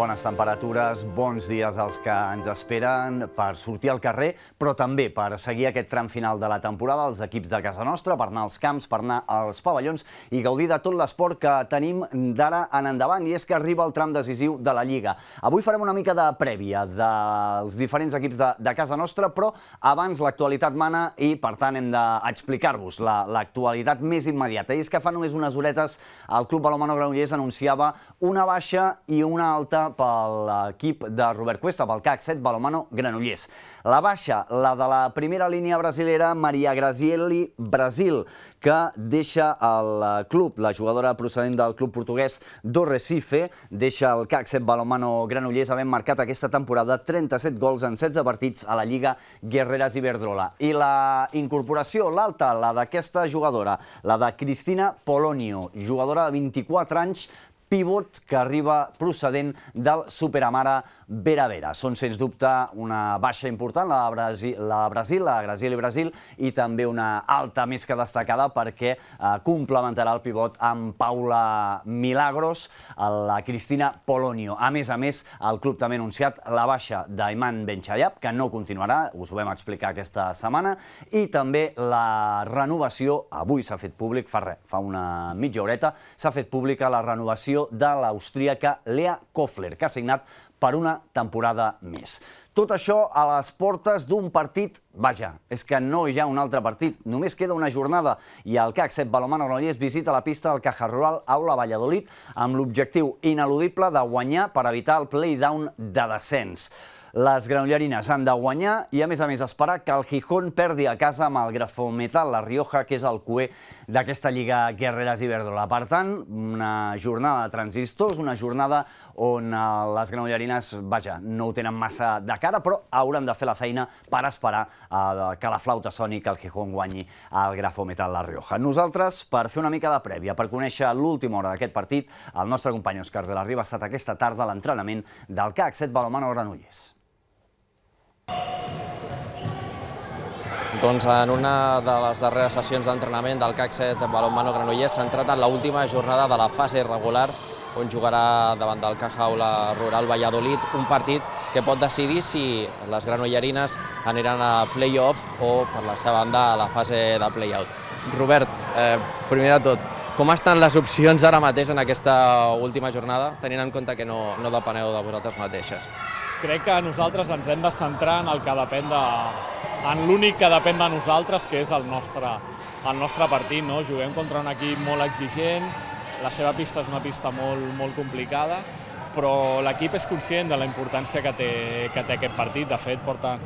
bones temperatures, bons dies als que ens esperen per sortir al carrer, però també per seguir aquest tram final de la temporada als equips de casa nostra, per anar als camps, per anar als pavellons i gaudir de tot l'esport que tenim d'ara en endavant, i és que arriba el tram decisiu de la Lliga. Avui farem una mica de prèvia dels diferents equips de, de casa nostra, però abans l'actualitat mana i, per tant, hem d'explicar-vos l'actualitat més immediata. I és que fa només unes horetes el Club Palomano Granollers anunciava una baixa i una alta per l'equip de Robert Cuesta, pel CAC 7 Balomano Granollers. La baixa, la de la primera línia brasilera, Maria Grazielli Brasil, que deixa el club, la jugadora procedent del club portuguès do Recife, deixa el CAC 7 Balomano Granollers, havent marcat aquesta temporada 37 gols en 16 partits a la Lliga Guerreras Iberdrola. I la incorporació, l'alta, la d'aquesta jugadora, la de Cristina Polonio, jugadora de 24 anys pivot que arriba procedent del Superamara Vera Vera. Són, sens dubte, una baixa important, la de Brasil, la de Brasil, la i Brasil, i també una alta més que destacada perquè eh, complementarà el pivot amb Paula Milagros, eh, la Cristina Polonio. A més a més, el club també ha anunciat la baixa d'Aiman Benchayab, que no continuarà, us ho vam explicar aquesta setmana, i també la renovació, avui s'ha fet públic, fa res, fa una mitja horeta, s'ha fet pública la renovació de l'austríaca Lea Kofler, que ha signat per una temporada més. Tot això a les portes d'un partit, vaja, és que no hi ha un altre partit, només queda una jornada i el CAC 7 Balomano Granollers visita la pista del Caja Rural Aula Valladolid amb l'objectiu ineludible de guanyar per evitar el play-down de descens. Les granollerines han de guanyar i, a més a més, esperar que el Gijón perdi a casa amb el Grafometal, la Rioja, que és el cué d'aquesta Lliga Guerreras i Verdola. Per tant, una jornada de transistors, una jornada on eh, les granollerines, vaja, no ho tenen massa de cara, però hauran de fer la feina per esperar eh, que la flauta soni que el Gijón guanyi el grafo a La Rioja. Nosaltres, per fer una mica de prèvia, per conèixer l'última hora d'aquest partit, el nostre company Òscar de la Riba ha estat aquesta tarda a l'entrenament del CAC 7 Balomano Granollers. Doncs en una de les darreres sessions d'entrenament del CAC 7 Balonmano Granollers s'ha entrat en l'última jornada de la fase regular on jugarà davant del la Rural Valladolid, un partit que pot decidir si les granollerines aniran a play-off o, per la seva banda, a la fase de play-out. Robert, eh, primer de tot, com estan les opcions ara mateix en aquesta última jornada, tenint en compte que no, no depeneu de vosaltres mateixes? Crec que nosaltres ens hem de centrar en el que depèn de, en l'únic que depèn de nosaltres, que és el nostre, el nostre partit. No? Juguem contra un equip molt exigent, la seva pista és una pista molt, molt complicada, però l'equip és conscient de la importància que té, que té aquest partit. De fet, porta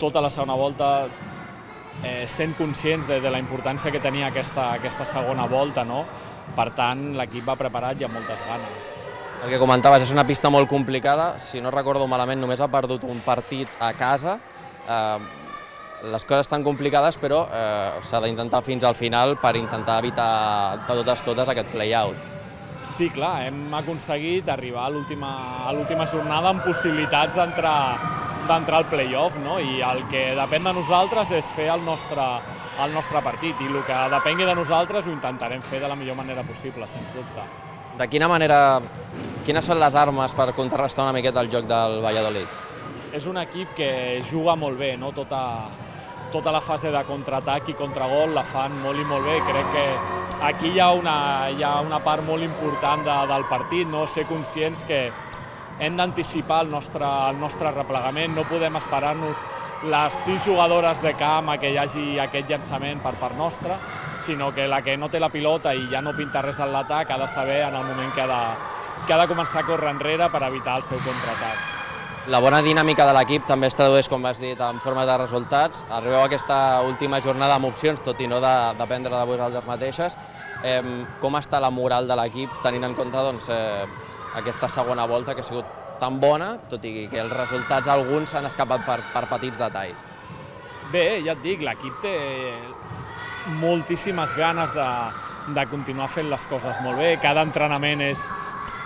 tota la segona volta eh, sent conscients de, de la importància que tenia aquesta, aquesta segona volta, no? Per tant, l'equip va preparat i amb moltes ganes. El que comentaves, és una pista molt complicada. Si no recordo malament, només ha perdut un partit a casa. Eh, les coses estan complicades, però eh, s'ha d'intentar fins al final per intentar evitar de totes totes aquest play-out. Sí, clar, hem aconseguit arribar a l'última jornada amb possibilitats d'entrar al play-off, no? i el que depèn de nosaltres és fer el nostre, el nostre partit, i el que depengui de nosaltres ho intentarem fer de la millor manera possible, sens dubte. De quina manera, quines són les armes per contrarrestar una miqueta el joc del Valladolid? És un equip que juga molt bé, no? tota, tota la fase de contraatac i contragol la fan molt i molt bé. Crec que aquí hi ha una, hi ha una part molt important de, del partit, no ser conscients que hem d'anticipar el, nostre, el nostre replegament, no podem esperar-nos les sis jugadores de camp a que hi hagi aquest llançament per part nostra, sinó que la que no té la pilota i ja no pinta res en l'atac ha de saber en el moment que ha de, que ha de començar a córrer enrere per evitar el seu contraatac. La bona dinàmica de l'equip també es tradueix, com has dit, en forma de resultats. Arribeu a aquesta última jornada amb opcions, tot i no de, dependre de vosaltres mateixes. Eh, com està la moral de l'equip, tenint en compte doncs, eh, aquesta segona volta que ha sigut tan bona, tot i que els resultats alguns s'han escapat per, per petits detalls? Bé, ja et dic, l'equip té moltíssimes ganes de, de continuar fent les coses molt bé. Cada entrenament és,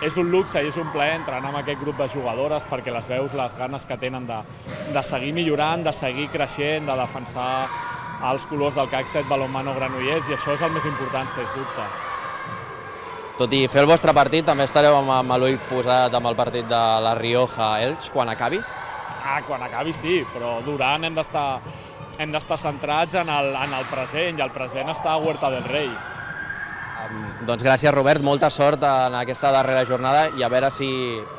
és un luxe i és un plaer entrenar amb aquest grup de jugadores perquè les veus les ganes que tenen de, de seguir millorant, de seguir creixent, de defensar els colors del CAC 7 Balonmano Granollers i això és el més important, sens dubte. Tot i fer el vostre partit, també estareu amb, amb l'ull posat amb el partit de la Rioja Elx quan acabi? Ah, quan acabi sí, però durant hem d'estar hem d'estar centrats en el, en el present i el present està a Huerta del Rei. Doncs gràcies, Robert. Molta sort en aquesta darrera jornada i a veure si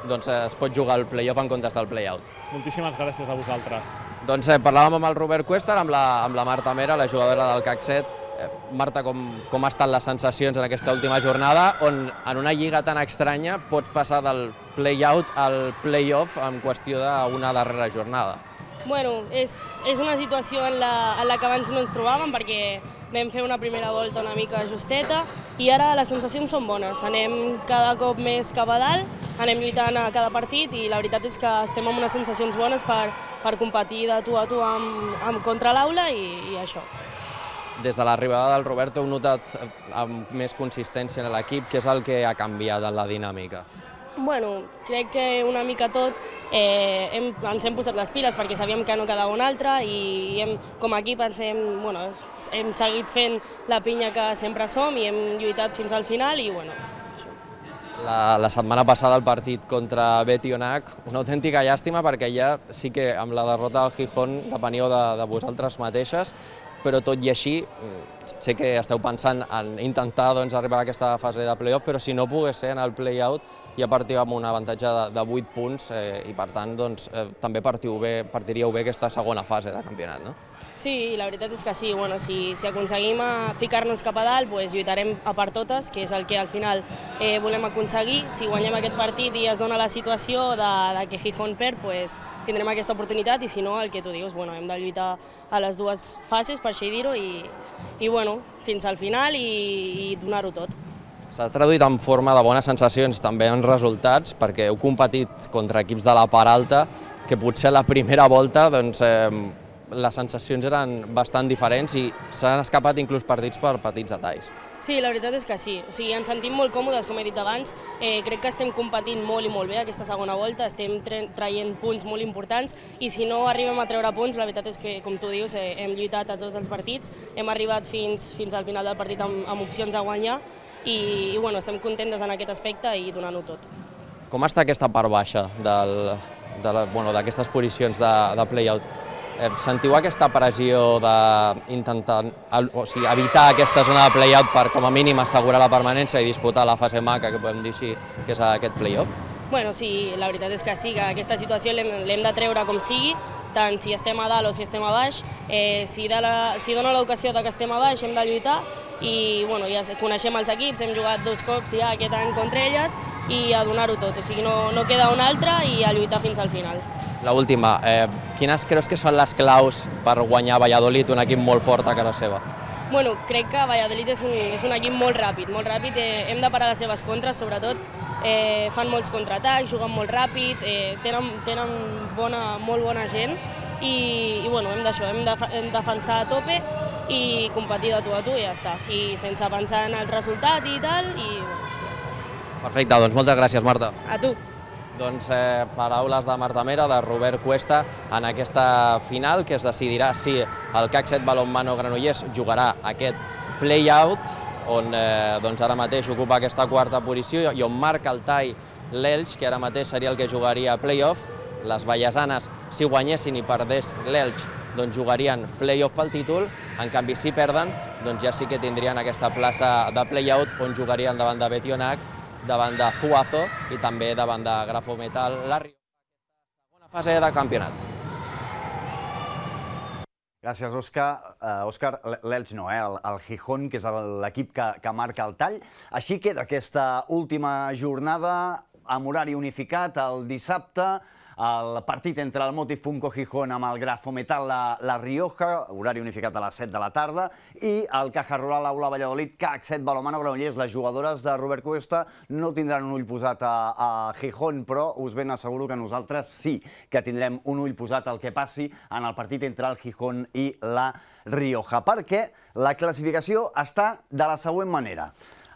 doncs, es pot jugar el playoff en comptes del playout. Moltíssimes gràcies a vosaltres. Doncs eh, parlàvem amb el Robert Cuesta, amb la, amb la Marta Mera, la jugadora del CAC 7. Eh, Marta, com, com han estat les sensacions en aquesta última jornada, on en una lliga tan estranya pots passar del play-out al play-off en qüestió d'una darrera jornada? Bueno, és, és una situació en la, en la que abans no ens trobàvem perquè vam fer una primera volta una mica justeta i ara les sensacions són bones. Anem cada cop més cap a dalt, anem lluitant a cada partit i la veritat és que estem amb unes sensacions bones per, per competir de tu a tu amb, amb contra l'aula i, i això. Des de l'arribada del Roberto heu notat amb més consistència en l'equip, que és el que ha canviat en la dinàmica? Bueno, crec que una mica tot eh, hem, ens hem posat les piles perquè sabíem que no quedava un altre i hem, com a ens hem, bueno, hem seguit fent la pinya que sempre som i hem lluitat fins al final i bueno, això. La, la setmana passada el partit contra Onac, una autèntica llàstima perquè ja sí que amb la derrota del Gijón depeníeu de, de vosaltres mateixes però tot i així eh, sé que esteu pensant en intentar doncs, arribar a aquesta fase de play-off, però si no pogués ser en el play-out ja partiu amb un avantatge de, de 8 punts eh, i per tant doncs, eh, també partiu bé, partiríeu bé aquesta segona fase de campionat. No? Sí, la veritat és que sí. Bueno, si, si aconseguim ficar-nos cap a dalt, pues, lluitarem a per totes, que és el que al final eh, volem aconseguir. Si guanyem aquest partit i es dona la situació de, de que Gijón perd, pues, tindrem aquesta oportunitat i si no, el que tu dius, bueno, hem de lluitar a les dues fases, per així dir-ho, i, i bueno, fins al final i, i donar-ho tot. S'ha traduït en forma de bones sensacions, també en resultats, perquè heu competit contra equips de la part alta, que potser a la primera volta doncs, eh, les sensacions eren bastant diferents i s'han escapat inclús partits per petits detalls. Sí, la veritat és que sí. O sigui, ens sentim molt còmodes, com he dit abans. Eh, crec que estem competint molt i molt bé aquesta segona volta, estem traient punts molt importants i si no arribem a treure punts, la veritat és que, com tu dius, eh, hem lluitat a tots els partits, hem arribat fins, fins al final del partit amb, amb opcions a guanyar i, i bueno, estem contentes en aquest aspecte i donant-ho tot. Com està aquesta part baixa d'aquestes de, bueno, posicions de, de play-out? Eh, sentiu aquesta pressió d'intentar o sigui, evitar aquesta zona de play-out per com a mínim assegurar la permanència i disputar la fase maca, que podem dir així, que és aquest play-off? Bueno, sí, la veritat és que sí, que aquesta situació l'hem de treure com sigui, tant si estem a dalt o si estem a baix. Eh, si, de la, si dona l'ocasió que estem a baix hem de lluitar i bueno, ja coneixem els equips, hem jugat dos cops ja aquest any contra elles i a donar-ho tot, o sigui, no, no queda un altre i a lluitar fins al final. La última, eh, quines creus que són les claus per guanyar Valladolid, un equip molt fort a casa seva? Bueno, crec que Valladolid és un, és un equip molt ràpid, molt ràpid. Eh, hem de parar les seves contres, sobretot. Eh, fan molts contraatacs, juguen molt ràpid, eh, tenen, tenen bona, molt bona gent i, i bueno, hem d'això, hem, de, hem de defensar a tope i competir de tu a tu i ja està. I sense pensar en el resultat i tal, i bueno, ja està. Perfecte, doncs moltes gràcies, Marta. A tu. Doncs eh, paraules de Marta Mera, de Robert Cuesta, en aquesta final, que es decidirà si el CAC 7 Balonmano Granollers jugarà aquest play-out, on eh, doncs ara mateix ocupa aquesta quarta posició, i on marca el tall l'Elx, que ara mateix seria el que jugaria a play-off. Les Vallesanes, si guanyessin i perdés l'Elx, doncs jugarien play-off pel títol, en canvi si perden, doncs ja sí que tindrien aquesta plaça de play-out on jugarien davant de Betionac davant de Zuazo i també davant de Grafo Metal. La segona fase de campionat. Gràcies, Òscar. Òscar, eh, l'Elx no, eh? el, Gijón, que és l'equip que, que marca el tall. Així queda aquesta última jornada amb horari unificat el dissabte, el partit entre el Motif Punco Gijón amb el Grafo la, la Rioja, horari unificat a les 7 de la tarda, i el Caja Rural Aula Valladolid, CAC 7, Balomano Granollers. Les jugadores de Robert Cuesta no tindran un ull posat a, a Gijón, però us ben asseguro que nosaltres sí que tindrem un ull posat al que passi en el partit entre el Gijón i la Rioja, perquè la classificació està de la següent manera.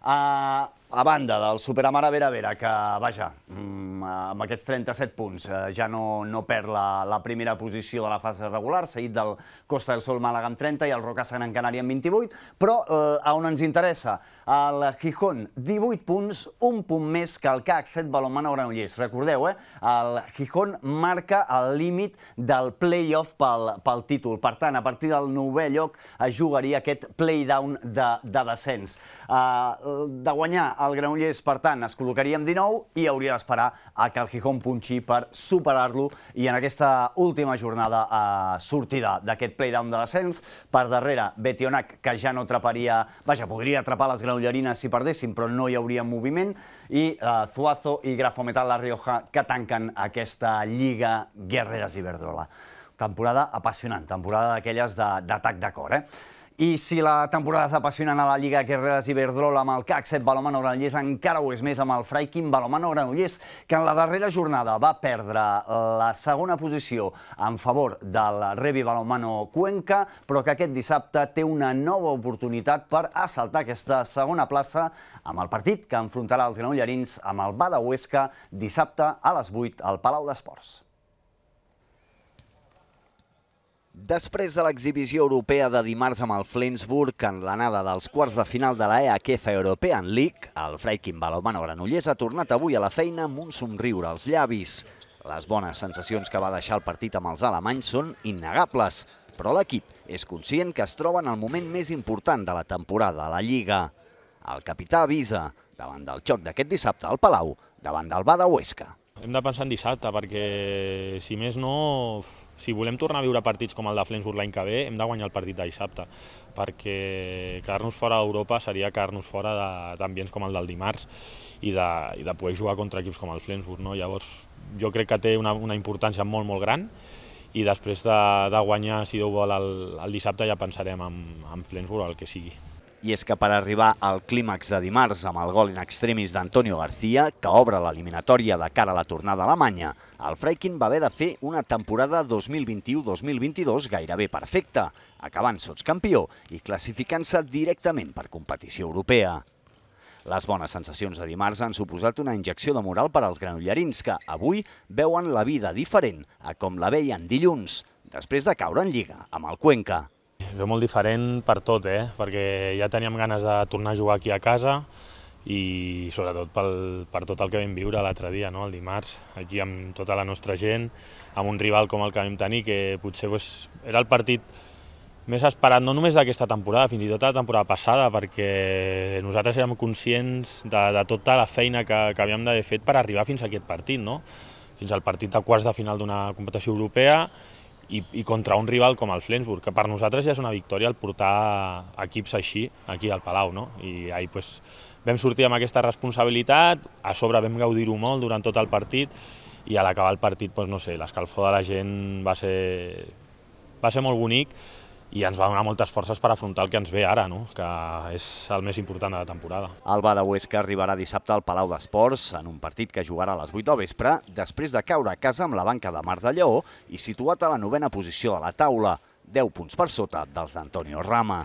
Uh, a banda del Superamara Vera Vera, que, vaja, mm, amb aquests 37 punts eh, ja no, no perd la, la primera posició de la fase regular, seguit del Costa del Sol Màlaga amb 30 i el Roca Gran Canària amb 28, però eh, a on ens interessa? el Gijón. 18 punts, un punt més que el CAC 7 Balomana Granollers. Recordeu, eh? el Gijón marca el límit del play-off pel, pel títol. Per tant, a partir del bé lloc es jugaria aquest play-down de, de descens. Uh, de guanyar el Granollers, per tant, es col·locaria amb 19 i hauria d'esperar a que el Gijón punxi per superar-lo i en aquesta última jornada a uh, eh, sortida d'aquest play-down de descens. Per darrere, Betionac, que ja no atraparia... Vaja, podria atrapar les Granollers Mollerina si perdessin, però no hi hauria moviment, i eh, Zuazo i Grafometal La Rioja que tanquen aquesta Lliga Guerreres Iberdrola. Temporada apassionant, temporada d'aquelles d'atac de, de cor. Eh? I si la temporada s'apassiona a la Lliga Guerreres Iberdrola amb el CAC 7 Balomano Granollers, encara ho és més amb el Fraikin Balomano Granollers, que en la darrera jornada va perdre la segona posició en favor del Revi Balomano Cuenca, però que aquest dissabte té una nova oportunitat per assaltar aquesta segona plaça amb el partit que enfrontarà els granollerins amb el Bada Huesca dissabte a les 8 al Palau d'Esports. Després de l'exhibició europea de dimarts amb el Flensburg en l'anada dels quarts de final de la EAKF European League, el Freikin Balomano Granollers ha tornat avui a la feina amb un somriure als llavis. Les bones sensacions que va deixar el partit amb els alemanys són innegables, però l'equip és conscient que es troba en el moment més important de la temporada a la Lliga. El capità avisa, davant del xoc d'aquest dissabte al Palau, davant del Bada Huesca. Hem de pensar en dissabte, perquè si més no, si volem tornar a viure partits com el de Flensburg l'any que ve, hem de guanyar el partit de dissabte, perquè quedar-nos fora d'Europa seria quedar-nos fora d'ambients com el del dimarts i de, i de poder jugar contra equips com el Flensburg. No? Llavors, jo crec que té una, una importància molt, molt gran i després de, de guanyar, si Déu vol, el, el dissabte ja pensarem en, en Flensburg o el que sigui i és que per arribar al clímax de dimarts amb el gol in extremis d'Antonio García, que obre l'eliminatòria de cara a la tornada a Alemanya, el Freikin va haver de fer una temporada 2021-2022 gairebé perfecta, acabant sots campió i classificant-se directament per competició europea. Les bones sensacions de dimarts han suposat una injecció de moral per als granollerins que, avui, veuen la vida diferent a com la veien dilluns, després de caure en Lliga amb el Cuenca. Ve molt diferent per tot, eh? perquè ja teníem ganes de tornar a jugar aquí a casa i sobretot pel, per tot el que vam viure l'altre dia, no? el dimarts, aquí amb tota la nostra gent, amb un rival com el que vam tenir, que potser pues, era el partit més esperat, no només d'aquesta temporada, fins i tot de la temporada passada, perquè nosaltres érem conscients de, de tota la feina que, que havíem d'haver fet per arribar fins a aquest partit, no? fins al partit de quarts de final d'una competició europea, i, i contra un rival com el Flensburg, que per nosaltres ja és una victòria el portar equips així aquí al Palau, no? I ahir pues, vam sortir amb aquesta responsabilitat, a sobre vam gaudir-ho molt durant tot el partit i a l'acabar el partit, pues, no sé, l'escalfor de la gent va ser, va ser molt bonic, i ens va donar moltes forces per afrontar el que ens ve ara, no? que és el més important de la temporada. El Bada Huesca arribarà dissabte al Palau d'Esports en un partit que jugarà a les 8 del vespre després de caure a casa amb la banca de Mar de Lleó i situat a la novena posició de la taula, 10 punts per sota dels d'Antonio Rama.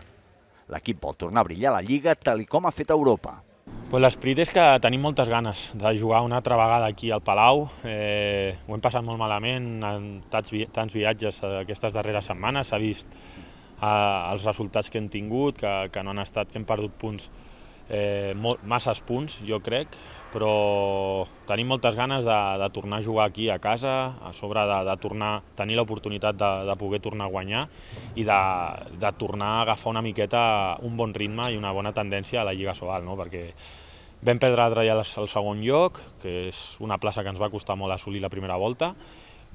L'equip vol tornar a brillar la Lliga tal com ha fet Europa, Pues L'esperit és que tenim moltes ganes de jugar una altra vegada aquí al Palau. Eh, ho hem passat molt malament en tants, vi tants viatges aquestes darreres setmanes. S'ha vist eh, els resultats que hem tingut, que, que no han estat, que hem perdut punts, eh, molt, masses punts, jo crec, però tenim moltes ganes de, de tornar a jugar aquí a casa, a sobre de, de tornar, tenir l'oportunitat de, de poder tornar a guanyar i de, de tornar a agafar una miqueta un bon ritme i una bona tendència a la Lliga Sobal, no? perquè vam perdre l'altre dia el segon lloc, que és una plaça que ens va costar molt assolir la primera volta,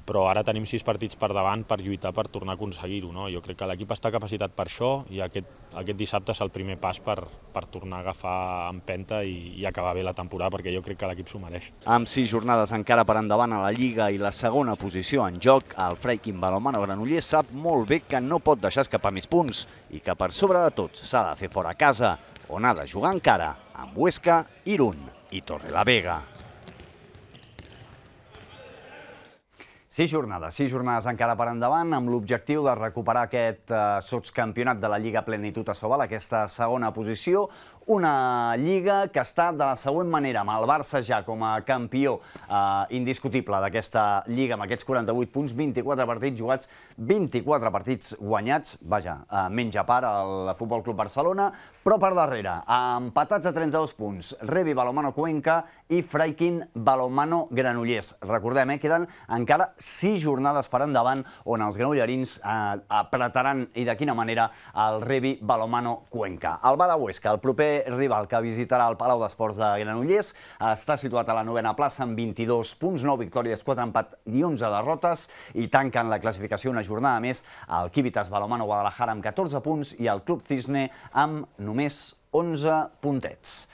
però ara tenim sis partits per davant per lluitar per tornar a aconseguir-ho. No? Jo crec que l'equip està capacitat per això i aquest, aquest dissabte és el primer pas per, per tornar a agafar empenta i, i acabar bé la temporada, perquè jo crec que l'equip s'ho mereix. Amb sis jornades encara per endavant a la Lliga i la segona posició en joc, el Freikin Balomano Granollers sap molt bé que no pot deixar escapar més punts i que per sobre de tot s'ha de fer fora a casa, on ha de jugar encara amb Huesca, Irún i Torrelavega. Sis jornades, sis jornades encara per endavant, amb l'objectiu de recuperar aquest eh, sotscampionat de la Lliga Plenitud a Sobal, aquesta segona posició, una lliga que està de la següent manera, amb el Barça ja com a campió eh, indiscutible d'aquesta lliga, amb aquests 48 punts, 24 partits jugats, 24 partits guanyats, vaja, eh, menja part al Futbol Club Barcelona, però per darrere, empatats a 32 punts, Revi Balomano Cuenca i Fraikin Balomano Granollers. Recordem, eh, queden encara 6 jornades per endavant on els granollerins eh, apretaran i de quina manera el Revi Balomano Cuenca. El Huesca, el proper rival que visitarà el Palau d'Esports de Granollers, està situat a la novena plaça amb 22 punts, 9 victòries, 4 empat i 11 derrotes i tanquen la classificació una jornada més el Kivitas Balomano Guadalajara amb 14 punts i el Club Cisne amb només només 11 puntets.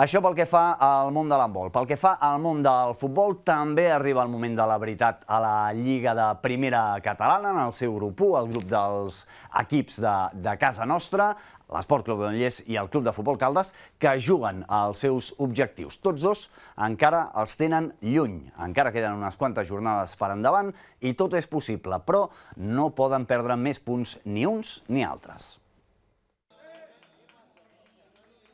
Això pel que fa al món de l'handbol. Pel que fa al món del futbol, també arriba el moment de la veritat a la Lliga de Primera Catalana, en el seu grup 1, el grup dels equips de, de casa nostra, l'Esport Club Granollers i el Club de Futbol Caldes, que juguen als seus objectius. Tots dos encara els tenen lluny, encara queden unes quantes jornades per endavant i tot és possible, però no poden perdre més punts ni uns ni altres.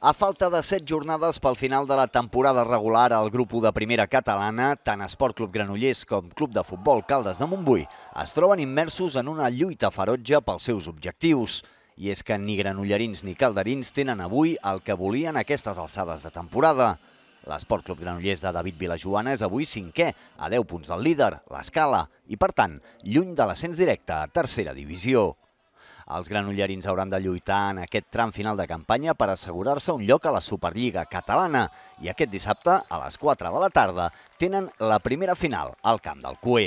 A falta de set jornades pel final de la temporada regular al grup 1 de primera catalana, tant Esport Club Granollers com Club de Futbol Caldes de Montbui es troben immersos en una lluita ferotge pels seus objectius. I és que ni granollerins ni calderins tenen avui el que volien aquestes alçades de temporada. L'Esport Club Granollers de David Vilajoana és avui cinquè, a 10 punts del líder, l'escala, i per tant, lluny de l'ascens directe a tercera divisió. Els granollerins hauran de lluitar en aquest tram final de campanya per assegurar-se un lloc a la Superliga catalana i aquest dissabte, a les 4 de la tarda, tenen la primera final al camp del Cué.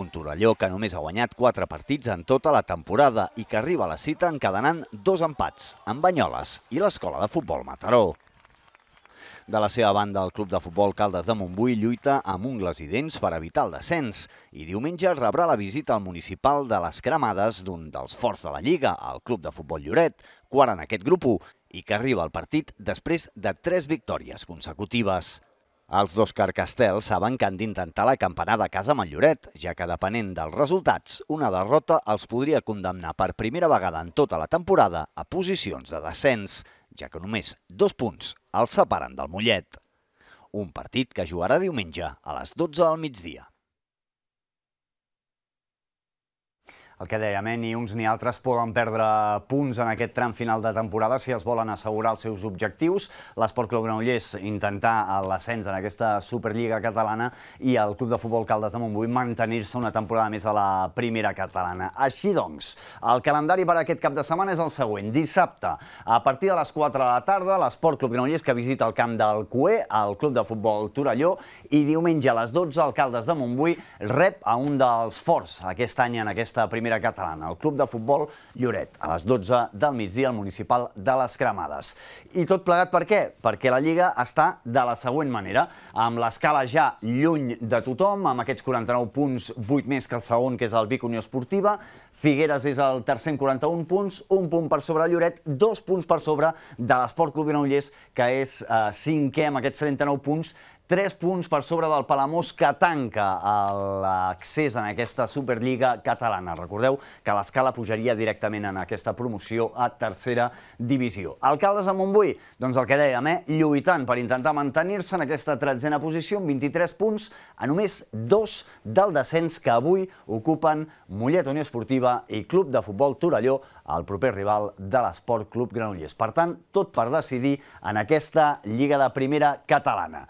Un Torelló que només ha guanyat 4 partits en tota la temporada i que arriba a la cita encadenant dos empats amb Banyoles i l'Escola de Futbol Mataró. De la seva banda, el club de futbol Caldes de Montbui lluita amb ungles i dents per evitar el descens i diumenge rebrà la visita al municipal de les cremades d'un dels forts de la Lliga, el club de futbol Lloret, quart en aquest grup 1, i que arriba al partit després de tres victòries consecutives. Els dos carcastel saben que han d'intentar la campanada a casa Malloret, ja que depenent dels resultats, una derrota els podria condemnar per primera vegada en tota la temporada a posicions de descens, ja que només dos punts els separen del Mollet. Un partit que jugarà diumenge a les 12 del migdia. El que dèiem, eh? ni uns ni altres poden perdre punts en aquest tram final de temporada si els volen assegurar els seus objectius. L'Esport Club Granollers intentar l'ascens en aquesta Superliga catalana i el Club de Futbol Caldes de Montbui mantenir-se una temporada més a la primera catalana. Així doncs, el calendari per aquest cap de setmana és el següent. Dissabte, a partir de les 4 de la tarda, l'Esport Club Granollers que visita el camp del Cué, el Club de Futbol Torelló, i diumenge a les 12, el Caldes de Montbui rep a un dels forts aquest any en aquesta primera primera catalana, el Club de Futbol Lloret, a les 12 del migdia al municipal de les Cremades. I tot plegat per què? Perquè la Lliga està de la següent manera, amb l'escala ja lluny de tothom, amb aquests 49 punts, 8 més que el segon, que és el Vic Unió Esportiva, Figueres és el tercer amb 41 punts, un punt per sobre Lloret, dos punts per sobre de l'Esport Club Granollers, que és eh, cinquè amb aquests 39 punts, 3 punts per sobre del Palamós que tanca l'accés en aquesta Superliga catalana. Recordeu que l'escala pujaria directament en aquesta promoció a tercera divisió. Alcaldes de Montbui, doncs el que dèiem, eh? lluitant per intentar mantenir-se en aquesta tretzena posició amb 23 punts a només dos del descens que avui ocupen Mollet Unió Esportiva i Club de Futbol Torelló, el proper rival de l'Esport Club Granollers. Per tant, tot per decidir en aquesta Lliga de Primera Catalana.